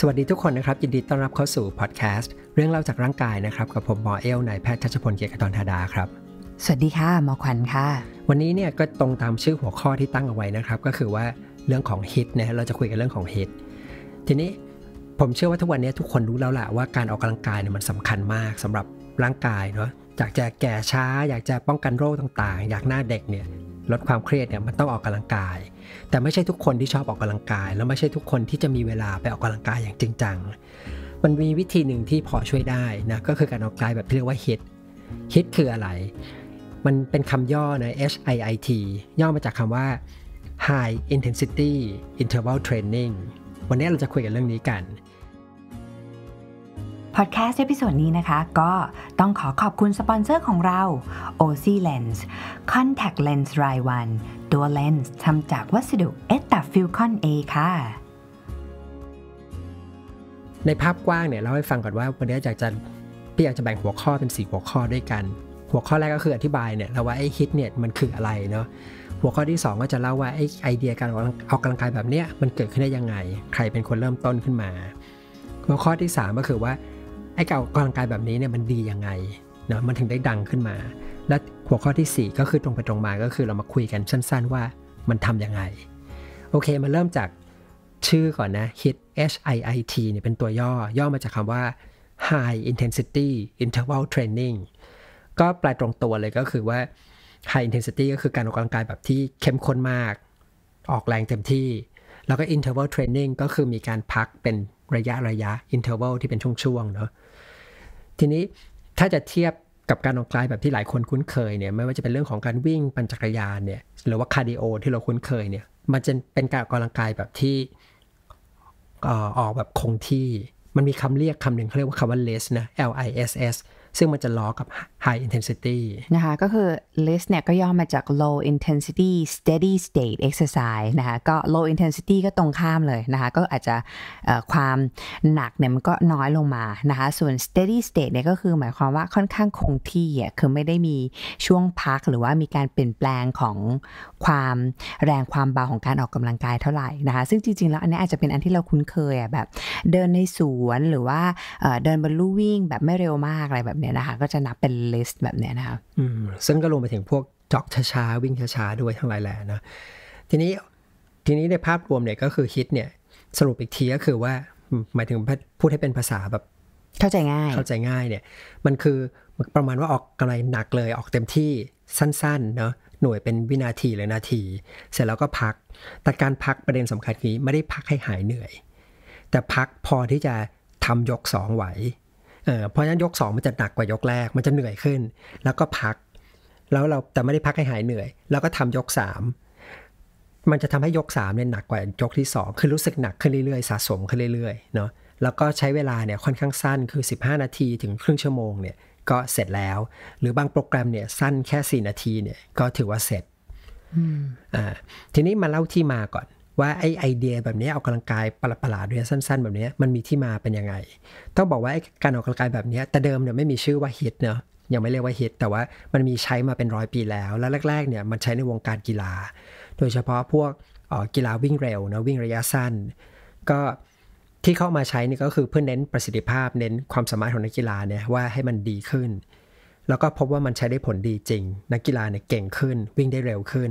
สวัสดีทุกคนนะครับ ยินดีต้อนรับเข้าสู่พอดแคสต์เรื่องเล่าจากร่างกายนะครับ กับผมหมอเอลนายแพทย์ชัชพลเกียรติธรธาดาครับ สวัสดีค่ะหมอขวัญค่ะ วันนี้เนี่ยก็ตรงตามชื่อหัวข้อที่ตั้งเอาไว้นะครับก็คือว่าเรื่องของฮิตนะเราจะคุยกันเรื่องของฮิตทีนี้ผมเชื่อว่าทุกวันนี้ทุกคนรู้แล้วแหละว่าการออกกำลังกายเนี่ยมันสำคัญมากสำหรับร่างกายเนาะอยากจะแก่ช้าอยากจะป้องกันโรคต่างๆ อยากหน้าเด็กเนี่ยลดความเครียดเนี่ยมันต้องออกกำลังกายแต่ไม่ใช่ทุกคนที่ชอบออกกำลังกาย แล้วไม่ใช่ทุกคนที่จะมีเวลาไปออกกำลังกายอย่างจริงจัง มันมีวิธีหนึ่งที่พอช่วยได้นะก็คือการออกกลายแบบที่เรียกว่า HIIT HIIT คืออะไร มันเป็นคำย่อนะ HIIT ย่อมาจากคำว่า High Intensity Interval Training วันนี้เราจะคุยกันเรื่องนี้กันพอดแคสต์เอพิโซดนี้นะคะก็ต้องขอขอบคุณสปอนเซอร์ของเรา OC Lens Contact Lens รายวันตัวเลนส์ทำจากวัสดุเอตาฟิลคอนเอค่ะ ในภาพกว้างเนี่ยเราให้ฟังก่อนว่าวันนี้อยากจะ พี่อยากจะแบ่งหัวข้อเป็น 4 หัวข้อด้วยกัน หัวข้อแรกก็คืออธิบายเนี่ยเราว่าไอ้ฮิตเนี่ยมันคืออะไรเนาะหัวข้อที่2ก็จะเล่าว่าไอ้ไอเดียการออกกำลังกายแบบเนี้ยมันเกิดขึ้นได้ยังไงใครเป็นคนเริ่มต้นขึ้นมา หัวข้อที่ 3 ก็คือว่าไอ้การออกกำลังกายแบบนี้เนี่ยมันดียังไงเนาะมันถึงได้ดังขึ้นมา และหัวข้อที่ 4 ก็คือตรงไปตรงมา ก็คือเรามาคุยกันสั้นๆว่ามันทำยังไง โอเคมาเริ่มจากชื่อก่อนนะ h i t H I I T เนี่ยเป็นตัวย่อ ย่อมาจากคำว่า High Intensity Interval Training ก็แปลตรงตัวเลยก็คือว่า High Intensity ก็คือการออกกำลังกายแบบที่เข้มข้นมาก ออกแรงเต็มที่ แล้วก็ Interval Training ก็คือมีการพักเป็นระยะระยะอินเทอร์วลที่เป็นช่วงๆ เนอะทีนี้ถ้าจะเทียบกับการออกกาลแบบที่หลายคนคุ้นเคยเนี่ย ไม่ว่าจะเป็นเรื่องของการวิ่งปั่นจักรยานเนี่ย หรือว่าคาร์ดิโอที่เราคุ้นเคยเนี่ย มันจะเป็นการออกกำลังกายแบบที่ออกแบบคงที่ มันมีคำเรียกคำหนึ่งเขาเรียกว่าคำว่า less นะ L I S S ซึ่งมันจะล้อกับ high intensity นะคะก็คือ LIST เนี่ยก็ย่อมาจาก low intensity steady state exercise นะคะก็ low intensity ก็ตรงข้ามเลยนะคะ ก็อาจจะความหนักเนี่ยมันก็น้อยลงมานะคะ ส่วน steady state เนี่ยก็คือหมายความว่าค่อนข้างคงที่อ่ะคือไม่ได้มีช่วงพักหรือว่ามีการเปลี่ยนแปลงของความแรงความเบาของการออกกำลังกายเท่าไหร่นะคะ ซึ่งจริงๆแล้วอันนี้อาจจะเป็นอันที่เราคุ้นเคยอ่ะแบบเดินในสวนหรือว่าเดินบนลู่วิ่งแบบไม่เร็วมากอะไรแบบเนี่ยนะคะก็จะนับเป็นลิสต์แบบเนี้ยนะคะซึ่งก็รวมไปถึงพวกจ็อกช้าๆวิ่งช้าๆด้วยทั้งหลายแหล่นะ ทีนี้ทีนี้ในภาพรวมเนี่ยก็คือฮิตเนี่ยสรุปอีกทีก็คือว่า หมายถึงพูดให้เป็นภาษาแบบ เข้าใจง่ายเข้าใจง่ายเนี่ย มันคือประมาณว่าออกอะไรหนักเลย ออกเต็มที่สั้นๆเนาะหน่วยเป็นวินาทีหรือนาที เสร็จแล้วก็พัก แต่การพักประเด็นสำคัญคือไม่ได้พักให้หายเหนื่อย แต่พักพอที่จะทำยกสองไหวเพราะฉะนั้นยกสองมันจะหนักกว่ายกแรกมันจะเหนื่อยขึ้น แล้วก็พัก แล้วเราแต่ไม่ได้พักให้หายเหนื่อย แล้วก็ทำยกสามมันจะทำให้ยกสามเนี่ยหนักกว่ายกที่สองคือรู้สึกหนักขึ้นเรื่อยๆสะสมขึ้นเรื่อยๆเนาะแล้วก็ใช้เวลาเนี่ยค่อนข้างสั้นคือ 15 นาทีถึงครึ่งชั่วโมง เนี่ยก็เสร็จแล้ว หรือบางโปรแกรมเนี่ยสั้นแค่ 4 นาทีเนี่ยก็ถือว่าเสร็จอ่าทีนี้มาเล่าที่มาก่อนว่าไอไอเดียแบบนี้ออกกำลังกายประหลาดๆด้ียสั้นๆ แบบนี้มันมีที่มาเป็นยังไงต้องบอกว่าการออกกำลังกายแบบนี้แต่เดิมเนี่ยไม่มีชื่อว่าฮิตเนาะยังไม่เรียกว่าฮิตแต่ว่ามันมีใช้มาเป็นร้อยปีแล้ว และแรกๆเนี่ยมันใช้ในวงการกีฬา โดยเฉพาะพวกกีฬาวิ่งเร็วนะวิ่งระยะสั้นก็ที่เข้ามาใช้นี่ก็คือเพื่อเน้นประสิทธิภาพ เน้นความสามารถของนักกีฬาเนี่ยว่าให้มันดีขึ้น แล้วก็พบว่ามันใช้ได้ผลดีจริง นักกีฬาเนี่ยเก่งขึ้น วิ่งได้เร็วขึ้น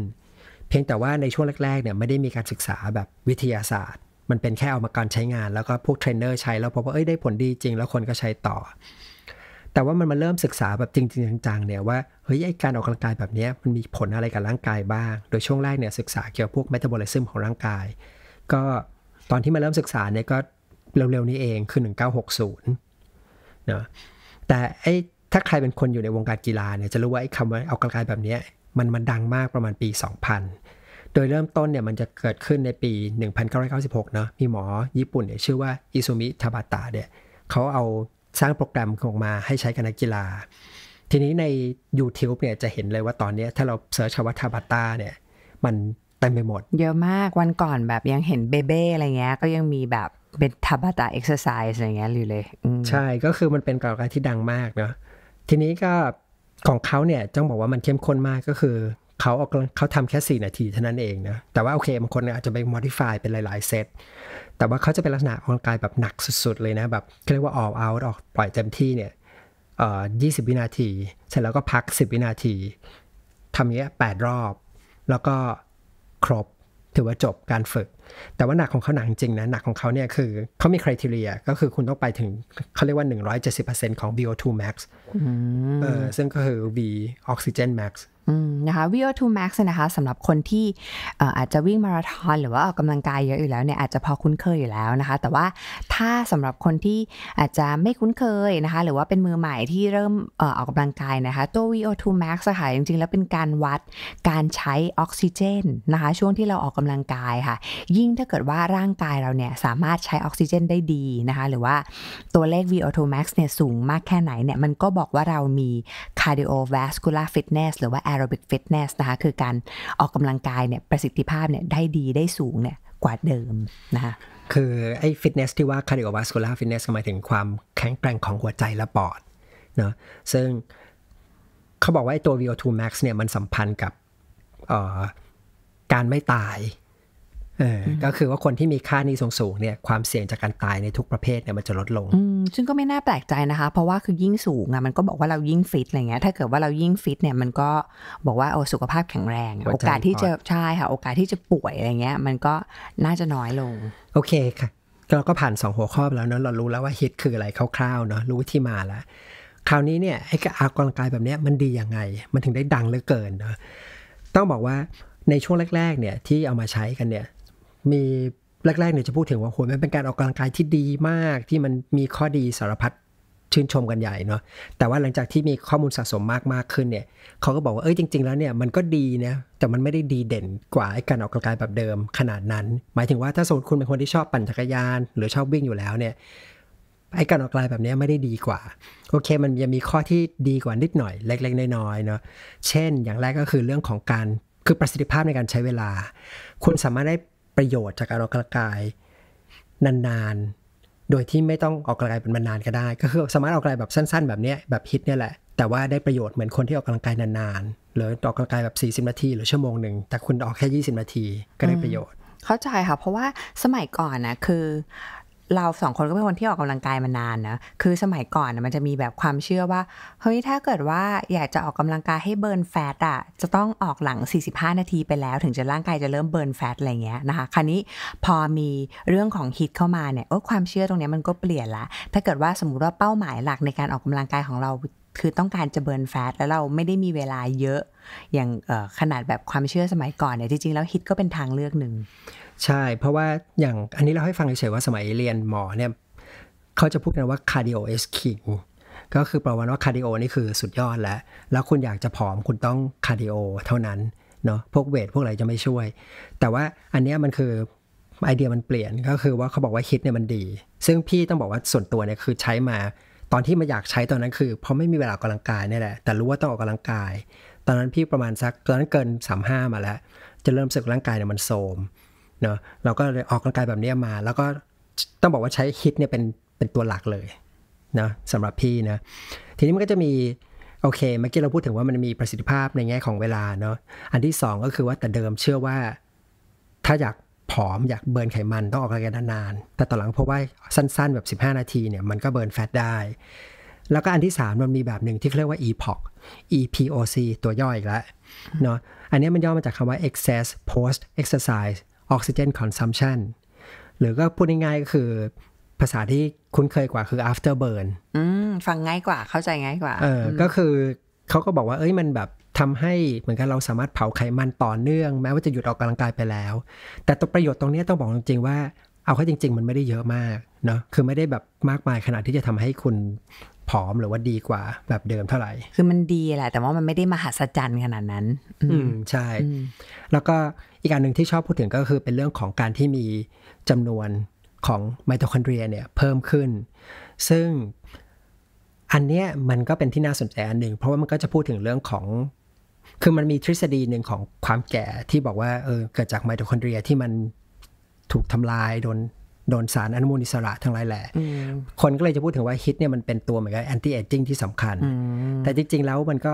เพียงแต่ว่าในช่วงแรก ๆเนี่ยไม่ได้มีการศึกษาแบบวิทยาศาสตร์ มันเป็นแค่เอามาการใช้งาน แล้วก็พวก เทรนเนอร์ใช้แล้วพบว่าเอ้ยได้ผลดีจริงแล้วคนก็ใช้ต่อ แต่ว่ามันมาเริ่มศึกษาแบบจริง ๆจังๆ เนี่ยว่าเฮ้ยไอการออกกำลังกายแบบนี้มันมีผลอะไรกับร่างกายบ้าง โดยช่วงแรกเนี่ยศึกษาเกี่ยวกับพวกเมตาบอลิซึมของร่างกาย ก็ตอนที่มาเริ่มศึกษาเนี่ยก็เร็วๆนี้เองคือ1960นะ แต่ไอ้ถ้าใครเป็นคนอยู่ในวงการกีฬาเนี่ยจะรู้ว่าไอ้คำว่าออกกำลังกายแบบนี้มันมันดังมากประมาณปี 2000โดยเริ่มต้นเนี่ยมันจะเกิดขึ้นในปี 1996 เนาะมีหมอญี่ปุ่นเนี่ย ชื่อว่า อิซุมิทาบาตะเนี่ย เขาเอาสร้างโปรแกรมออกมาให้ใช้กับนักกีฬา ทีนี้ใน YouTube เนี่ยจะเห็นเลยว่าตอนนี้ถ้าเราเสิร์ชคำว่าทาบาตาเนี่ย มันเต็มไปหมด เยอะมากวันก่อนแบบยังเห็นเบเบ้อะไรเงี้ยก็ยังมีแบบเป็นทาบาตาเอ็กซ์ไซส์อะไรเงี้ยอยู่เลยใช่ก็คือมันเป็นกลการที่ดังมากเนาะทีนี้ก็ของเขาเนี่ยจ้องบอกว่ามันเข้มข้นมากก็คือเขาเอเขาทำแค่ 4 นาทีเท่านั้นเองนะแต่ว่าโอเคบางคนอาจจะไป modify เป็นหลาย ๆ เซตแต่ว่าเขาจะเป็นลักษณะของกายแบบหนักสุด ๆ เลยนะแบบเรียกว่า all out ออกปล่อยเต็มที่เนี่ยเอ่อ20 วินาที เสร็จแล้วก็พัก 10 วินาทีทำเงี้ย8รอบ แล้วก็ครบถือว่าจบการฝึก แต่ว่าหนักของเขาหนักจริงนะ หนักของเขาเนี่ยคือ เขามีคุณทีเรียก็คือคุณต้องไปถึงเขาเรียกว่า170%ของ VO2 max เออซึ่งก็คือ V oxygen max นะคะ v o 2 max นะคะสำหรับคนที่อาจจะวิ่งมาราธอนหรือว่าออกกำลังกายเยอะอยู่แล้วเนี่ยอาจจะพอคุ้นเคยอยู่แล้วนะคะแต่ว่าถ้าสำหรับคนที่อาจจะไม่คุ้นเคยนะคะหรือว่าเป็นมือใหม่ที่เริ่มออกกำลังกายนะคะตัว v o 2 max ค่ะจริงๆ แล้วเป็นการวัดการใช้ออกซิเจนนะคะช่วงที่เราออกกำลังกายค่ะยิ่งถ้าเกิดว่าร่างกายเราเนี่ยสามารถใช้ออกซิเจนได้ดีนะคะหรือว่าตัวเลข v o 2 max เนี่ยสูงมากแค่ไหนเนี่ยมันก็บอกว่าเรามี cardiovascular fitness หรือว่าแอโรบิกฟิตเนสนะคะคือการออกกำลังกายเนี่ยประสิทธิภาพเนี่ยได้ดีได้สูงเนี่ยกว่าเดิมนะคะคือไอ้ฟิตเนสที่ว่า cardiovascular fitness หมายถึงความแข็งแกร่งของหัวใจและปอดเนาะซึ่งเขาบอกว่าไอ้ตัว VO2 max เนี่ยมันสัมพันธ์กับการไม่ตายก็คือว่าคนที่มีค่านี้สูงๆเนี่ยความเสี่ยงจากการตายในทุกประเภทเนี่ยมันจะลดลงซึ่งก็ไม่น่าแปลกใจนะคะเพราะว่าคือยิ่งสูงอะมันก็บอกว่าเรายิ่งฟิตอะไรเงี้ยถ้าเกิดว่าเรายิ่งฟิตเนี่ยมันก็บอกว่าโอ้สุขภาพแข็งแรง โอกาสที่จะใช่ค่ะโอกาสที่จะป่วยอะไรเงี้ย มันก็น่าจะน้อยลง โอเคค่ะ เราก็ผ่าน 2 หัวข้อแล้วเนาะเรารู้แล้วว่าฮิตคืออะไรคร่าวๆเนาะรู้ที่มาแล้ว คราวนี้เนี่ยไอ้การออกกำลังกายแบบนี้มันดียังไง มันถึงได้ดังเหลือเกินเนาะต้องบอกว่าในช่วงแรก ๆ เนี่ยที่เอามาใช้กันเนี่ยมีแรกๆ เนี่ยจะพูดถึงว่าโหมันเป็นการออกกำลังกายที่ดีมากที่มันมีข้อดีสารพัดชื่นชมกันใหญ่เนาะแต่ว่าหลังจากที่มีข้อมูลสะสมมากมากขึ้นเนี่ยเขาก็บอกว่าเอ้ยจริงๆ แล้วเนี่ยมันก็ดีนะแต่มันไม่ได้ดีเด่นกว่าการออกกำลังกายแบบเดิมขนาดนั้น หมายถึงว่าถ้าสมมติคุณเป็นคนที่ชอบปั่นจักรยาน หรือชอบวิ่งอยู่แล้วเนี่ยไอการออกกำลังแบบนี้ไม่ได้ดีกว่า โอเคมันยังมีข้อที่ดีกว่านิดหน่อย เล็กๆน้อยๆเนาะเช่น อย่างแรกก็คือเรื่องของการคือประสิทธิภาพในการใช้เวลา คุณสามารถได้ประโยชน์จากการออกกำลังกายนานๆ โดยที่ไม่ต้องออกกำลังกายเป็นนานๆก็ได้ ก็คือสามารถออกกำลังกายแบบสั้นๆ แบบนี้แบบฮิตเนี่ยแหละ แต่ว่าได้ประโยชน์เหมือนคนที่ออกกำลังกายนานๆหรือออกกำลังกายแบบ40นาทีหรือชั่วโมงหนึ่งแต่คุณออกแค่20นาทีก็ได้ประโยชน์ เข้าใจค่ะเพราะว่าสมัยก่อนนะคือเราสองคนก็เป็นคนที่ออกกำลังกายมานานนะ คือสมัยก่อนนะมันจะมีแบบความเชื่อว่าเฮ้ยถ้าเกิดว่าอยากจะออกกำลังกายให้เบิร์นแฟตอ่ะจะต้องออกหลัง 45 นาทีไปแล้วถึงจะร่างกายจะเริ่มเบิร์นแฟตอะไรเงี้ยนะคะ คราวนี้พอมีเรื่องของฮิตเข้ามาเนี่ยโอ้ความเชื่อตรงนี้มันก็เปลี่ยนละ ถ้าเกิดว่าสมมติว่าเป้าหมายหลักในการออกกำลังกายของเราคือต้องการจะเบิร์นแฟตแล้วเราไม่ได้มีเวลาเยอะอย่างขนาดแบบความเชื่อสมัยก่อนเนี่ยจริงๆแล้วฮิตก็เป็นทางเลือกหนึ่ง ใช่ เพราะว่าอย่างอันนี้เราให้ฟังเฉยๆว่าสมัยเรียนหมอเนี่ยเขาจะพูดกันว่าคร์ดิโอเอสคิงก็คือแปลว่าคาร์ดิโอนี่คือสุดยอดแล้วแล้วคุณอยากจะผอมคุณต้องคาร์ดิโอเท่านั้นเนาะพวกเวทพวกอะไรจะไม่ช่วยแต่ว่าอันนี้มันคือไอเดียมันเปลี่ยนก็คือว่าเขาบอกว่าฮิตเนี่ยมันดี ซึ่งพี่ต้องบอกว่าส่วนตัวเนี่ยคือใช้มาตอนที่มาอยากใช้ตอนนั้นคือเพราะไม่มีเวลาออกกำลังกายนี่แหละแต่รู้ว่าต้องออกกำลังกาย ตอนนั้นพี่ประมาณสักตอนนั้นเกินสามห้ามาแล้ว จะเริ่มสึกร่างกายเนี่ยมันโทมเนาะเราก็เลยออกกำลังกายแบบนี้มา แล้วก็ต้องบอกว่าใช้ฮิตเนี่ยเป็นเป็นตัวหลักเลยนะสำหรับพี่นะทีนี้มันก็จะมีโอเคเมื่อกี้เราพูดถึงว่ามันมีประสิทธิภาพในแง่ของเวลาเนาะอันที่ 2 ก็คือว่าแต่เดิมเชื่อว่าถ้าอยากผอม อยากเบิร์นไขมันต้องออกกำลังกายนานๆ แต่ต่อหลังพบว่าสั้นๆแบบ 15 นาทีเนี่ยมันก็เบิร์นแฟตได้ แล้วก็อันที่ 3 มันมีแบบหนึ่งที่เรียกว่า EPOC EPOC ตัวย่ออีกแล้วเนาะ อันนี้มันย่อมาจากคำว่า excess post exercise oxygen consumption หรือก็พูดง่ายๆก็คือภาษาที่คุ้นเคยกว่า คือ after burn อืมฟังง่ายกว่าเข้าใจง่ายกว่า เออก็คือเขาก็บอกว่าเอ้ยมันแบบทำให้เหมือนกันเราสามารถเผาไขมันต่อเนื่อง แม้ว่าจะหยุดออกกำลังกายไปแล้ว แต่ตัวประโยชน์ตรงนี้ต้องบอกจริงๆว่า เอาเข้าจริงๆ มันไม่ได้เยอะมากเนาะคือไม่ได้แบบมากมายขนาดที่จะทำให้คุณผอมหรือว่าดีกว่าแบบเดิมเท่าไหร่ คือมันดีแหละแต่ว่ามันไม่ได้มหัศจรรย์ขนาดนั้น อืมใช่ แล้วก็อีกอันหนึ่งที่ชอบพูดถึงก็คือเป็นเรื่องของการที่มีจำนวนของไมโทคอนเดรียเนี่ยเพิ่มขึ้น ซึ่งอันเนี้ยมันก็เป็นที่น่าสนใจอันหนึ่งเพราะว่ามันก็จะพูดถึงเรื่องของคือมันมีทฤษฎีหนึ่งของความแก่ที่บอกว่า เออ เกิดจากไมโทคอนเดรียที่มันถูกทำลายโดนโดนสารอนุมูลอิสระทั้งหลายแหละ คนก็เลยจะพูดถึงว่าฮิตเนี่ยมันเป็นตัวเหมือนกับแอนตี้เอจิ้งที่สำคัญ แต่จริง ๆ แล้วมันก็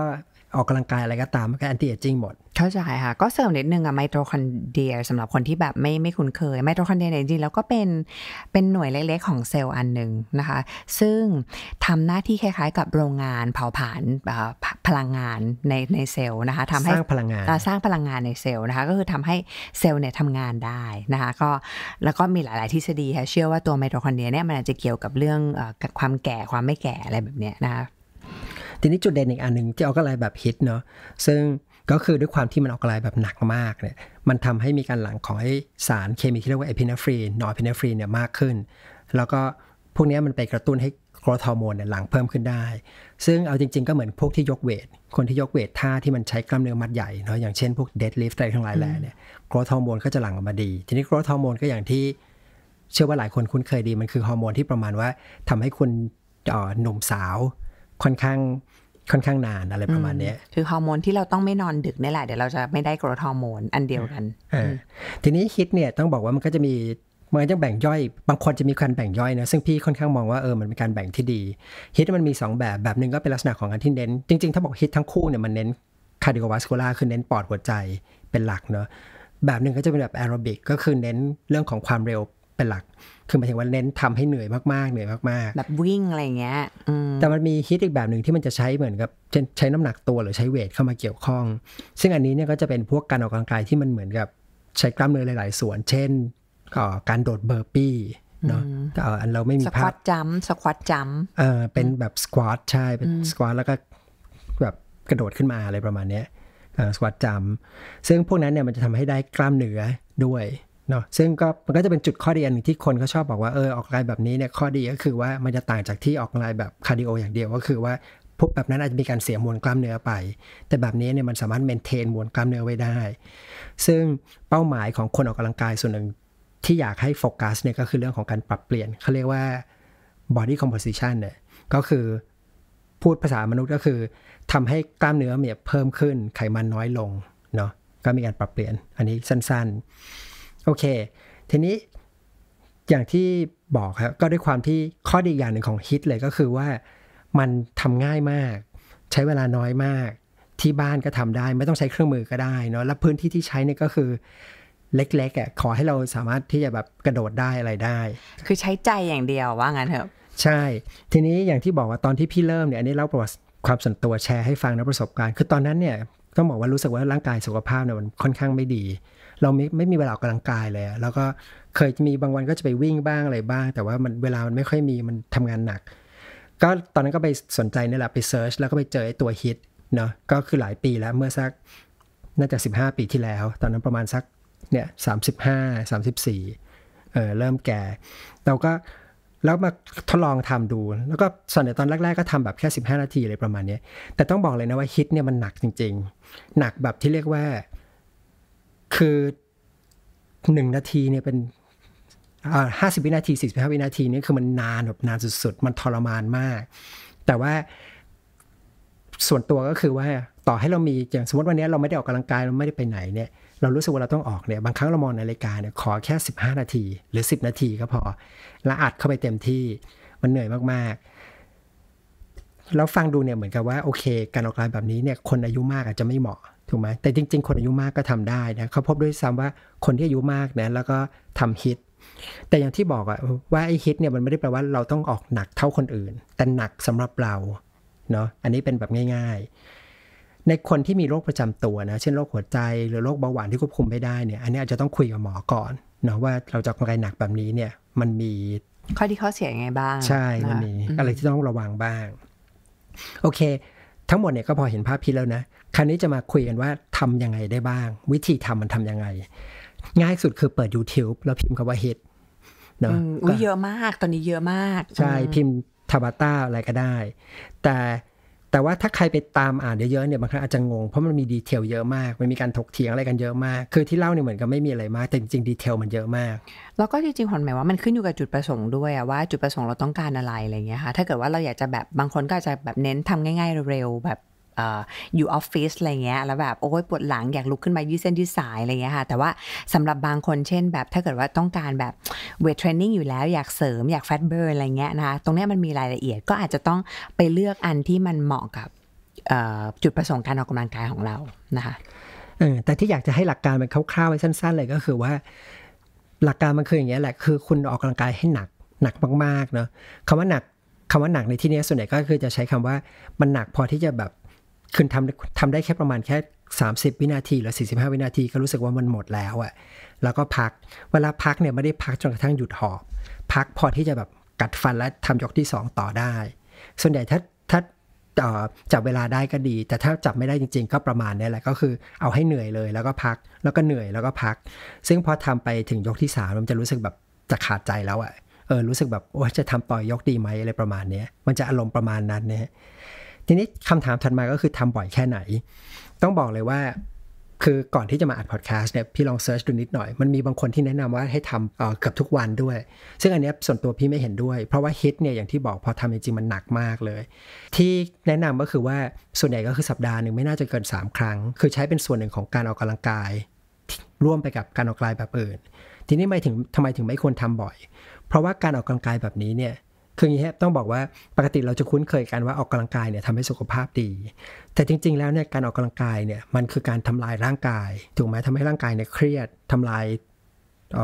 ออกกำลังกายอะไรก็ตามมันก็แอนตี้เอจิ้งหมดเข้าใจค่ะ ก็เสริมนิดนึงอะไมโทคอนเดรียสำหรับคนที่แบบไม่ไม่คุ้นเคยไมโทคอนเดรียจริงๆแล้วก็เป็นเป็นหน่วยเล็กๆของเซลล์อันหนึ่งนะคะ ซึ่งทำหน้าที่คล้ายๆกับโรงงานเผาผลาญพลังงานในในเซลล์นะคะทำให้สร้างพลังงานสร้างพลังงานในเซลล์นะคะ ก็คือทำให้เซลล์เนี่ยทำงานได้นะคะก็แล้วก็มีหลายๆทฤษฎีค่ะเชื่อว่าตัวไมโทคอนเดรียเนี่ยมันอาจจะเกี่ยวกับเรื่องความแก่ความไม่แก่อะไรแบบเนี้ยนะคะทีนี้จุดเด่นอีกอันหนึ่งที่ออกกาลแบบฮิตเนาะซึ่งก็คือด้วยความที่มันออกกาลแบบหนักมากเนี่ยมันทำให้มีการหลั่งของสารเคมีที่เรียกว่าเอพิเนฟรีนนอร์เพิเนฟรีนเนี่ยมากขึ้น แล้วก็พวกนี้มันไปกระตุ้นให้โกรทฮอร์โมนเนี่ยหลั่งเพิ่มขึ้นได้ ซึ่งเอาจริงๆก็เหมือนพวกที่ยกเวทคนที่ยกเวทท่าที่มันใช้กล้ามเนื้อมัดใหญ่เนาะอย่างเช่นพวกเดดลิฟต์อะไรทั้งหลายแหล่เนี่ยโกรทฮอร์โมนก็จะหลั่งออกมาดีทีนี้โกรทฮอร์โมนก็อย่างที่ เชื่อว่าหลายคนคุ้นเคยดีมันคือฮอร์โมนที่ประมาณว่าทำให้คุณหนุ่มสาวค่อนข้างค่อนข้างนานอะไรประมาณนี้คือฮอร์โมนที่เราต้องไม่นอนดึกนี่แหละเดี๋ยวเราจะไม่ได้กรดฮอร์โมนอันเดียวกันทีนี้ฮิตเนี่ยต้องบอกว่ามันก็จะมีมันจะแบ่งย่อยบางคนจะมีการแบ่งย่อยนะซึ่งพี่ค่อนข้างมองว่าเออมันเป็นการแบ่งที่ดี ฮิตมันมี 2 แบบ แบบหนึ่งก็เป็นลักษณะของการที่เน้นจริงๆ ถ้าบอกฮิตทั้งคู่เนี่ยมันเน้นคาร์ดิโอวาสคูลาคือเน้นปอดหัวใจเป็นหลักเนาะแบบหนึ่งก็จะเป็นแบบแอโรบิกก็คือเน้นเรื่องของความเร็วเป็นหลัก คือหมายถึงว่าเน้นทำให้เหนื่อยมากๆ เหนื่อยมากๆ แบบวิ่งอะไรเงี้ยแต่มันมีฮิตอีกแบบหนึ่งที่มันจะใช้เหมือนกับใช้น้ำหนักตัวหรือใช้เวทเข้ามาเกี่ยวข้อง ซึ่งอันนี้เนี่ยก็จะเป็นพวกการออกกำลังกายที่มันเหมือนกับใช้กล้ามเนื้อหลายๆ ส่วน เช่น การโดดเบอร์ปี้เนาะอันเราไม่มีภาพสควอตจัมสควอตจัมเออเป็นแบบสควอตใช่เป็นสควอตแล้วก็แบบกระโดดขึ้นมาอะไรประมาณเนี้ยสควอตจัมซึ่งพวกนั้นเนี่ยมันจะทำให้ได้กล้ามเนื้อด้วยเนาะซึ่งก็มันก็จะเป็นจุดข้อดีอันหนึ่งที่คนก็ชอบบอกว่าเออออกกำลังแบบนี้เนี่ยข้อดีก็คือว่ามันจะต่างจากที่ออกกำลังแบบคาร์ดิโออย่างเดียวก็คือว่าพวกแบบนั้นอาจจะมีการเสียมวลกล้ามเนื้อไป แต่แบบนี้เนี่ยมันสามารถเมนเทนมวลกล้ามเนื้อไว้ได้ ซึ่งเป้าหมายของคนออกกำลังกายส่วนหนึ่งที่อยากให้โฟกัสเนี่ยก็คือเรื่องของการปรับเปลี่ยนเขาเรียกว่า body composition เนี่ยก็คือพูดภาษามนุษย์ก็คือทำให้กล้ามเนื้อเนี่ยเพิ่มขึ้นไขมันน้อยลงเนาะก็มีการปรับเปลี่ยนอันนี้สั้นๆโอเค ทีนี้อย่างที่บอกครับก็ด้วยความที่ข้อดีอย่างหนึ่งของฮิตเลยก็คือว่ามันทำง่ายมากใช้เวลาน้อยมาก ที่บ้านก็ทำได้ ไม่ต้องใช้เครื่องมือก็ได้เนาะและพื้นที่ที่ใช้เนี่ยก็คือเล็กๆอ่ะขอให้เราสามารถที่จะแบบกระโดดได้อะไรได้ คือใช้ใจอย่างเดียวว่างั้นเถอะใช่ ทีนี้อย่างที่บอกว่าตอนที่พี่เริ่มเนี่ยอันนี้เล่าประวัติความส่วนตัวแชร์ให้ฟังนะประสบการณ์ คือตอนนั้นเนี่ยต้องบอกว่ารู้สึกว่าร่างกายสุขภาพเนี่ยมันค่อนข้างไม่ดีเราไม่ไม่มีเวลาออกกำลังกายเลย แล้วก็เคยมีบางวันก็จะไปวิ่งบ้างอะไรบ้าง แต่ว่ามันเวลามันไม่ค่อยมี มันทำงานหนัก ก็ตอนนั้นก็ไปสนใจนี่แหละ ไปเซิร์ชแล้วก็ไปเจอไอ้ตัวฮิต เนาะก็คือหลายปีแล้ว เมื่อสักน่าจะ15 ปีที่แล้ว ตอนนั้นประมาณสักเนี่ยสามสิบห้าสามสิบสี่เออเริ่มแก่ เราก็แล้วมาทดลองทำดู แล้วก็ส่วนใหญ่ตอนแรก ๆ ก็ทำแบบแค่15นาทีเลยประมาณนี้ แต่ต้องบอกเลยนะว่าฮิตเนี่ยมันหนักจริงๆ หนักแบบที่เรียกว่าคือหนึ่งนาทีเนี่ยเป็นห้าสิบวินาทีสี่สิบห้าวินาทีนี่คือมันนานแบบนานสุดๆ มันทรมานมาก แต่ว่าส่วนตัวก็คือว่าต่อให้เรามีอย่างสมมติวันนี้เราไม่ได้ออกกำลังกายเราไม่ได้ไปไหนเนี่ยเรารู้สึกว่าเราต้องออกเนี่ยบางครั้งเรามองนาฬิกาเนี่ยขอแค่ 15 นาทีหรือ 10 นาทีก็พอละอัดเข้าไปเต็มที่มันเหนื่อยมากๆแล้วฟังดูเนี่ยเหมือนกับว่า โอเค การออกกำลังแบบนี้เนี่ยคนอายุมากอาจจะไม่เหมาะถูกไหมแต่จริง ๆคนอายุมากก็ทำได้นะเขาพบด้วยซ้ำว่าคนที่อายุมากนะแล้วก็ทำฮิต แต่อย่างที่บอกอะว่าไอ้ฮิต เนี่ยมันไม่ได้แปลว่าเราต้องออกหนักเท่าคนอื่น แต่หนักสำหรับเราเนาะอันนี้เป็นแบบง่าย ๆ ในคนที่มีโรคประจำตัวนะเช่นโรคหัวใจหรือโรคเบาหวานที่ควบคุมไม่ได้เนี่ย อันนี้อาจจะต้องคุยกับหมอก่อน เนาะว่าเราจะกะไรหนักแบบนี้เนี่ย มันมี ข้อที่ข้อเสียยังไงบ้างใช่มันมีอะไรที่ต้องระวังบ้าง โอเคทั้งหมดเนี่ยก็พอเห็นภาพพี่แล้วนะ คราวนี้จะมาคุยกันว่าทํำยังไงได้บ้าง วิธีทำมันทํำยังไง ง่ายสุดคือเปิด YouTube แล้วพิมพ์คำว่า hit เนาะอุ้ยเยอะมาก ตอนนี้เยอะมาก ใช่ พิมพ์ทาบาต้าอะไรก็ได้ แต่แต่ว่าถ้าใครไปตามอ่าน เยอะๆเนี่ยบางครั้งอาจจะงงเพราะมันมีดีเทลเยอะมากมันมีการถกเถียงอะไรกันเยอะมากคือที่เล่าเนี่ยเหมือนกับไม่มีอะไรมากแต่จริงๆดีเทลมันเยอะมากแล้วก็จริงๆผหมายว่ามันขึ้นอยู่กับจุดประสงค์ด้วยอะว่าจุดประสงค์เราต้องการอะไรอะไรเงี้ยค่ะถ้าเกิดว่าเราอยากจะแบบบางคนก็อาจจะแบบเน้นทำง่ายๆเร็วๆแบบอยู่ออฟฟิศอะไรเงี้ยแล้วแบบ โอ้ยปวดหลัง อยากลุกขึ้นมา ยืดเส้นยืดสายอะไรเงี้ยค่ะแต่ว่าสำหรับบางคนเช่นแบบถ้าเกิดว่าต้องการแบบเวทเทรนนิ่งอยู่แล้ว อยากเสริมอยากแฟตเบิร์นอะไรเงี้ยนะคะตรงนี้มันมีรายละเอียดก็อาจจะต้องไปเลือกอันที่มันเหมาะกับจุดประสงค์การออกกำลังกายของเรานะคะแต่ที่อยากจะให้หลักการมันคร่าวๆไว้สั้นๆเลยก็คือว่าหลักการมันคืออย่างเงี้ยแหละคือคุณออกกำลังกายให้หนักหนักมากๆเนาะคำว่าหนักคำว่าหนักในที่นี้ส่วนใหญ่ก็คือจะใช้คำว่ามันหนักพอที่จะแบบคือทำทำได้แค่ประมาณแค่ 30 วินาทีหรือ45 วินาที ก็รู้สึกว่ามันหมดแล้วอะแล้วก็พักเวลาพักเนี่ยไม่ได้พักจนกระทั่งหยุดหอบพักพอที่จะแบบกัดฟันและทำยกที่2ต่อได้ ส่วนใหญ่ถ้าถ้าจับเวลาได้ก็ดี แต่ถ้าจับไม่ได้จริงๆก็ประมาณนี้แหละก็คือเอาให้เหนื่อยเลย แล้วก็พักแล้วก็เหนื่อยแล้วก็พัก ซึ่งพอทำไปถึงยกที่3มันจะรู้สึกแบบจะขาดใจแล้วอะ่ะเออรู้สึกแบบโอ้จะทำต่อยกดีไหมอะไรประมาณนี้มันจะอารมณ์ประมาณนั้นเนี่ยทีนี้คำถามถัดมาก็คือทำบ่อยแค่ไหน ต้องบอกเลยว่าคือก่อนที่จะมาอัดพอดแคสต์เนี่ยพี่ลองเซิร์ชดูนิดหน่อย มันมีบางคนที่แนะนำว่าให้ทำเเกือบทุกวันด้วย ซึ่งอันนี้ส่วนตัวพี่ไม่เห็นด้วย เพราะว่าฮิตเนี่ยอย่างที่บอกพอทำจริงๆมันหนักมากเลย ที่แนะนำก็คือว่าส่วนใหญ่ก็คือสัปดาห์หนึ่งไม่น่าจะเกิน 3 ครั้ง คือใช้เป็นส่วนหนึ่งของการออกกำลังกาย ร่วมไปกับการออกกำลังกายแบบอื่น ทีนี้ไม่ถึงทำไมถึงไม่ควรทำบ่อย เพราะว่าการออกกำลังกายแบบนี้เนี่ยคืออย่างนี้ฮะต้องบอกว่าปกติเราจะคุ้นเคยกันว่าออกกำลังกายเนี่ยทำให้สุขภาพดี แต่จริง ๆแล้วเนี่ยการออกกำลังกายเนี่ยมันคือการทำลายร่างกาย ถูกไหมทำให้ร่างกายเนี่ยเครียดทำลาย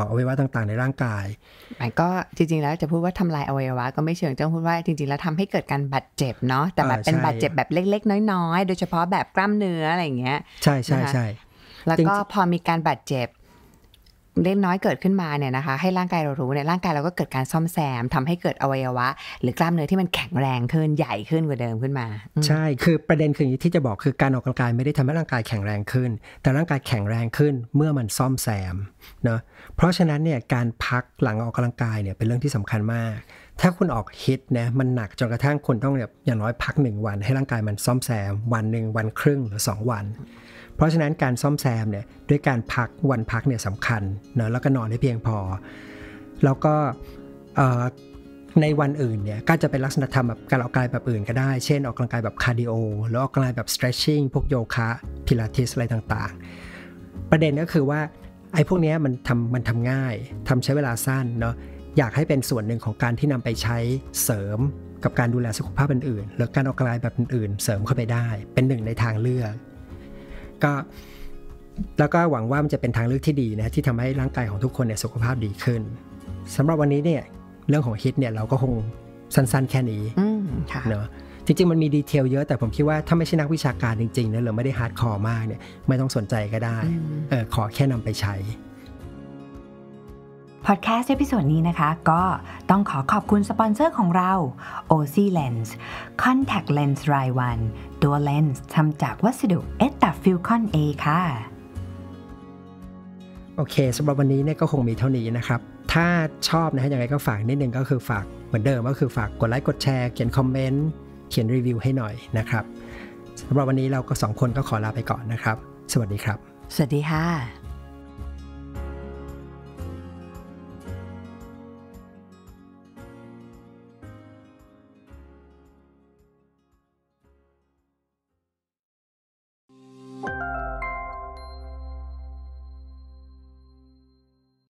อวัยวะต่างๆ ในร่างกายมันก็จริงๆแล้วจะพูดว่าทำลายอวัยวะก็ไม่เชิงจะพูดว่าจริงๆแล้วทำให้เกิดการบาดเจ็บเนาะแต่แบบเป็นบาดเจ็บแบบเล็ก ๆ น้อยๆ โดยเฉพาะแบบกล้ามเนื้ออะไรอย่างเงี้ยใช่ใช่ใช่แล้วก็พอมีการบาดเจ็บเล็กน้อยเกิดขึ้นมาเนี่ยนะคะให้ร่างกายเรารู้เนี่ยร่างกายเราก็เกิดการซ่อมแซมทำให้เกิดอวัยวะ หรือกล้ามเนื้อที่มันแข็งแรงขึ้นใหญ่ขึ้นกว่าเดิมขึ้นมา ใช่คือประเด็นคือที่จะบอกคือการออกกำลังกายไม่ได้ทำให้ร่างกายแข็งแรงขึ้น แต่ร่างกายแข็งแรงขึ้นเมื่อมันซ่อมแซมเนาะเพราะฉะนั้นเนี่ยการพักหลังออกกำลังกายเนี่ยเป็นเรื่องที่สำคัญมาก ถ้าคุณออกฮิตนะมันหนักจนกระทั่งคุณต้องแบบอย่างน้อยพักหนึ่งวัน ให้ร่างกายมันซ่อมแซมวันหนึ่งวันครึ่งหรือ 2 วันเพราะฉะนั้นการซ่อมแซมเนี่ย ด้วยการพักวันพักเนี่ยสำคัญเนาะแล้วก็นอนให้เพียงพอ แล้วก็ในวันอื่นเนี่ยก็จะเป็นลักษณะทำแบบการออกกำลังกายแบบอื่นก็ได้ เช่น ออกกำลังกายแบบคาร์ดิโอหรือออกกำลังกายแบบ stretching พวกโยคะพิลาทิสอะไรต่างๆ ประเด็นก็คือว่าไอ้พวกนี้มันทำมันทำง่ายทำใช้เวลาสั้นเนาะอยากให้เป็นส่วนหนึ่งของการที่นำไปใช้เสริมกับการดูแลสุขภาพอื่นๆหรือการออกกำลังกายแบบอื่นๆ เสริมเข้าไปได้เป็นหนึ่งในทางเลือกก็แล้วก็หวังว่ามันจะเป็นทางเลือกที่ดีนะ ที่ทำให้ร่างกายของทุกคนเนี่ยสุขภาพดีขึ้น สำหรับวันนี้เนี่ยเรื่องของฮิตเนี่ยเราก็คงสั้นๆแค่นี้เนาะจริงๆมันมีดีเทลเยอะแต่ผมคิดว่าถ้าไม่ใช่นักวิชาการจริงๆนะหรือไม่ได้ฮาร์ดคอร์มากเนี่ยไม่ต้องสนใจก็ได้เออขอแค่นำไปใช้พอดแคสต์เอพิโซดนี้นะคะ ก็ต้องขอขอบคุณสปอนเซอร์ของเรา OC Lens Contact Lens รายวันตัวเลนส์ทำจากวัสดุ e t a f i l c o n A ค่ะ โอเคสำหรับวันนี้เนี่ยก็คงมีเท่านี้นะครับ ถ้าชอบนะฮะยังไงก็ฝากนิดนึงก็คือฝากเหมือนเดิมก็คือฝากกดไลค์ กดแชร์ เขียนคอมเมนต์ เขียนรีวิวให้หน่อยนะครับสำหรับวันนี้เราก็สองคนก็ขอลาไปก่อนนะครับ สวัสดีครับ สวัสดีค่ะ